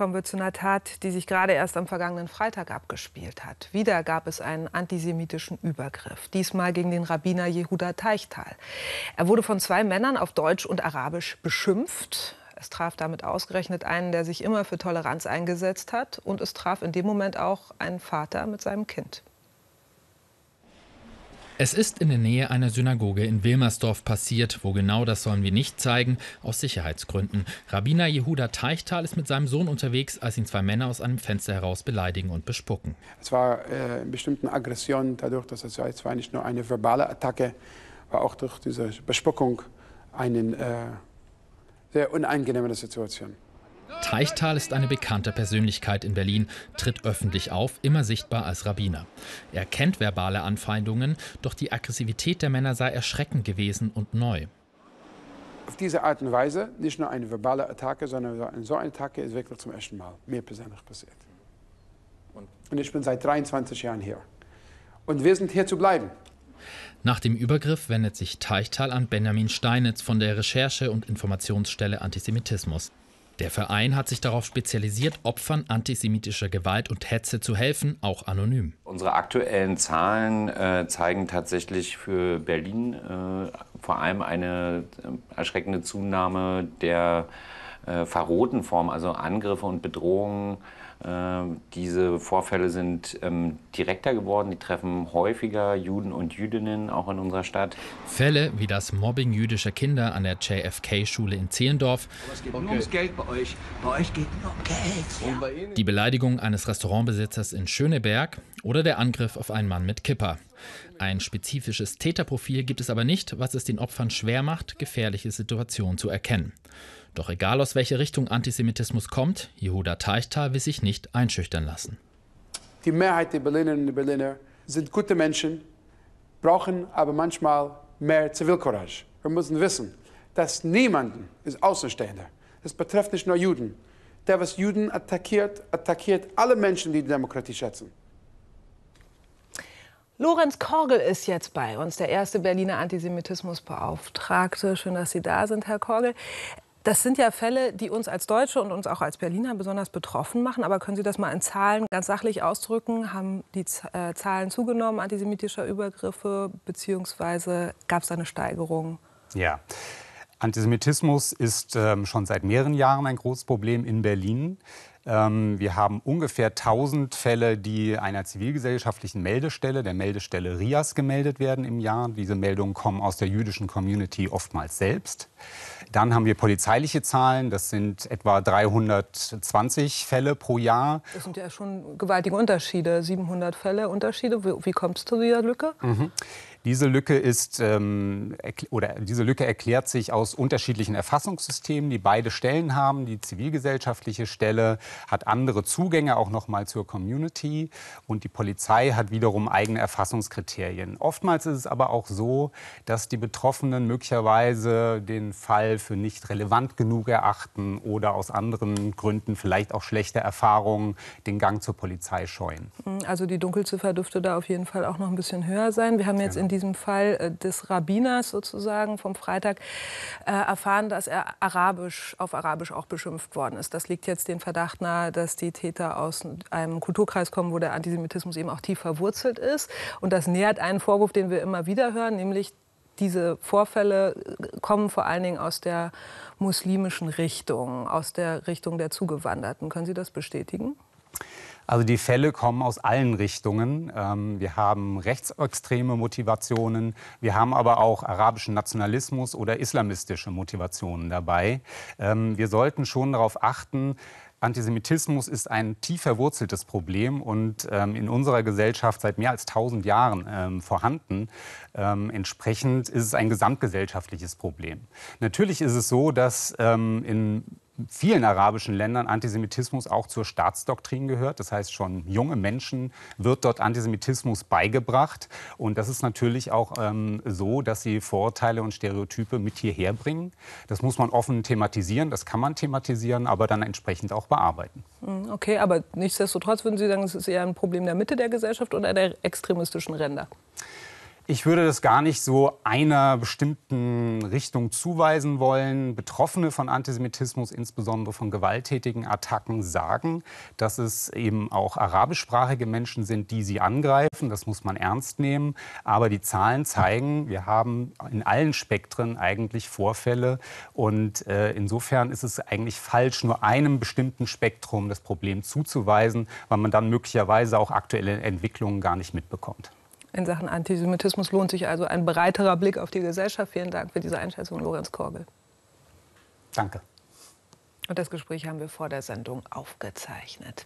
Kommen wir zu einer Tat, die sich gerade erst am vergangenen Freitag abgespielt hat. Wieder gab es einen antisemitischen Übergriff, diesmal gegen den Rabbiner Jehuda Teichtal. Er wurde von zwei Männern auf Deutsch und Arabisch beschimpft. Es traf damit ausgerechnet einen, der sich immer für Toleranz eingesetzt hat. Und es traf in dem Moment auch einen Vater mit seinem Kind. Es ist in der Nähe einer Synagoge in Wilmersdorf passiert. Wo genau, das sollen wir nicht zeigen, aus Sicherheitsgründen. Rabbiner Jehuda Teichtal ist mit seinem Sohn unterwegs, als ihn zwei Männer aus einem Fenster heraus beleidigen und bespucken. Es war äh, bestimmte Aggression dadurch, dass es war nicht nur eine verbale Attacke, war auch durch diese Bespuckung eine äh, sehr unangenehme Situation. Teichtal ist eine bekannte Persönlichkeit in Berlin, tritt öffentlich auf, immer sichtbar als Rabbiner. Er kennt verbale Anfeindungen, doch die Aggressivität der Männer sei erschreckend gewesen und neu. Auf diese Art und Weise, nicht nur eine verbale Attacke, sondern so eine Attacke ist wirklich zum ersten Mal mir persönlich passiert. Und ich bin seit 23 Jahren hier. Und wir sind hier zu bleiben. Nach dem Übergriff wendet sich Teichtal an Benjamin Steinitz von der Recherche- und Informationsstelle Antisemitismus. Der Verein hat sich darauf spezialisiert, Opfern antisemitischer Gewalt und Hetze zu helfen, auch anonym. Unsere aktuellen Zahlen äh, zeigen tatsächlich für Berlin äh, vor allem eine äh, erschreckende Zunahme der äh, verroten Form, also Angriffe und Bedrohungen ähm, diese Vorfälle sind ähm, direkter geworden, die treffen häufiger Juden und Jüdinnen auch in unserer Stadt. Fälle wie das Mobbing jüdischer Kinder an der JFK-Schule in Zehlendorf. Aber es geht nur ums Geld bei euch. Bei euch geht nur Geld. Ja. Die Beleidigung eines Restaurantbesitzers in Schöneberg oder der Angriff auf einen Mann mit Kipper. Ein spezifisches Täterprofil gibt es aber nicht, was es den Opfern schwer macht, gefährliche Situationen zu erkennen. Doch egal aus welcher Richtung Antisemitismus kommt, Jehuda Teichtal will sich nicht einschüchtern lassen. Die Mehrheit der Berlinerinnen und Berliner sind gute Menschen, brauchen aber manchmal mehr Zivilcourage. Wir müssen wissen, dass niemanden ist Außenstehender. Das betrifft nicht nur Juden. Der, was Juden attackiert, attackiert alle Menschen, die die Demokratie schätzen. Lorenz Korgel ist jetzt bei uns, der erste Berliner Antisemitismusbeauftragte. Schön, dass Sie da sind, Herr Korgel. Das sind ja Fälle, die uns als Deutsche und uns auch als Berliner besonders betroffen machen. Aber können Sie das mal in Zahlen ganz sachlich ausdrücken? Haben die äh, Zahlen zugenommen antisemitischer Übergriffe, beziehungsweise gab es eine Steigerung? Ja. Antisemitismus ist ähm, schon seit mehreren Jahren ein großes Problem in Berlin. Ähm, wir haben ungefähr 1000 Fälle, die einer zivilgesellschaftlichen Meldestelle, der Meldestelle RIAS, gemeldet werden im Jahr. Diese Meldungen kommen aus der jüdischen Community oftmals selbst. Dann haben wir polizeiliche Zahlen, das sind etwa 320 Fälle pro Jahr. Das sind ja schon gewaltige Unterschiede, 700 Fälle Unterschiede. Wie, kommt es zu dieser Lücke? Mhm. Diese Lücke ist ähm, oder diese Lücke erklärt sich aus unterschiedlichen Erfassungssystemen, die beide Stellen haben. Die zivilgesellschaftliche Stelle hat andere Zugänge auch noch mal zur Community und die Polizei hat wiederum eigene Erfassungskriterien. Oftmals ist es aber auch so, dass die Betroffenen möglicherweise den Fall für nicht relevant genug erachten oder aus anderen Gründen vielleicht auch schlechte Erfahrungen den Gang zur Polizei scheuen. Hm, also die Dunkelziffer dürfte da auf jeden Fall auch noch ein bisschen höher sein. Wir haben jetzt genau. in diesem Fall äh, des Rabbiners sozusagen vom Freitag äh, erfahren, dass er Arabisch, auf Arabisch auch beschimpft worden ist. Das liegt jetzt den Verdacht nahe, dass die Täter aus einem Kulturkreis kommen, wo der Antisemitismus eben auch tief verwurzelt ist. Und das nähert einen Vorwurf, den wir immer wieder hören, nämlich diese Vorfälle äh, kommen vor allen Dingen aus der muslimischen Richtung, aus der Richtung der Zugewanderten. Können Sie das bestätigen? Also die Fälle kommen aus allen Richtungen. Ähm, wir haben rechtsextreme Motivationen, wir haben aber auch arabischen Nationalismus oder islamistische Motivationen dabei. Ähm, wir sollten schon darauf achten, Antisemitismus ist ein tief verwurzeltes Problem und ähm, in unserer Gesellschaft seit mehr als 1000 Jahren ähm, vorhanden. Ähm, entsprechend ist es ein gesamtgesellschaftliches Problem. Natürlich ist es so, dass ähm, in vielen arabischen Ländern Antisemitismus auch zur Staatsdoktrin gehört. Das heißt, schon junge Menschen wird dort Antisemitismus beigebracht. Und das ist natürlich auch ähm, so, dass sie Vorurteile und Stereotype mit hierher bringen. Das muss man offen thematisieren, das kann man thematisieren, aber dann entsprechend auch bearbeiten. Hm, okay, aber nichtsdestotrotz würden Sie sagen, es ist eher ein Problem der Mitte der Gesellschaft oder der extremistischen Ränder? Ich würde das gar nicht so einer bestimmten Richtung zuweisen wollen. Betroffene von Antisemitismus, insbesondere von gewalttätigen Attacken, sagen, dass es eben auch arabischsprachige Menschen sind, die sie angreifen. Das muss man ernst nehmen. Aber die Zahlen zeigen, wir haben in allen Spektren eigentlich Vorfälle. Und äh, insofern ist es eigentlich falsch, nur einem bestimmten Spektrum das Problem zuzuweisen, weil man dann möglicherweise auch aktuelle Entwicklungen gar nicht mitbekommt. In Sachen Antisemitismus lohnt sich also ein breiterer Blick auf die Gesellschaft. Vielen Dank für diese Einschätzung, Lorenz Korgel. Danke. Und das Gespräch haben wir vor der Sendung aufgezeichnet.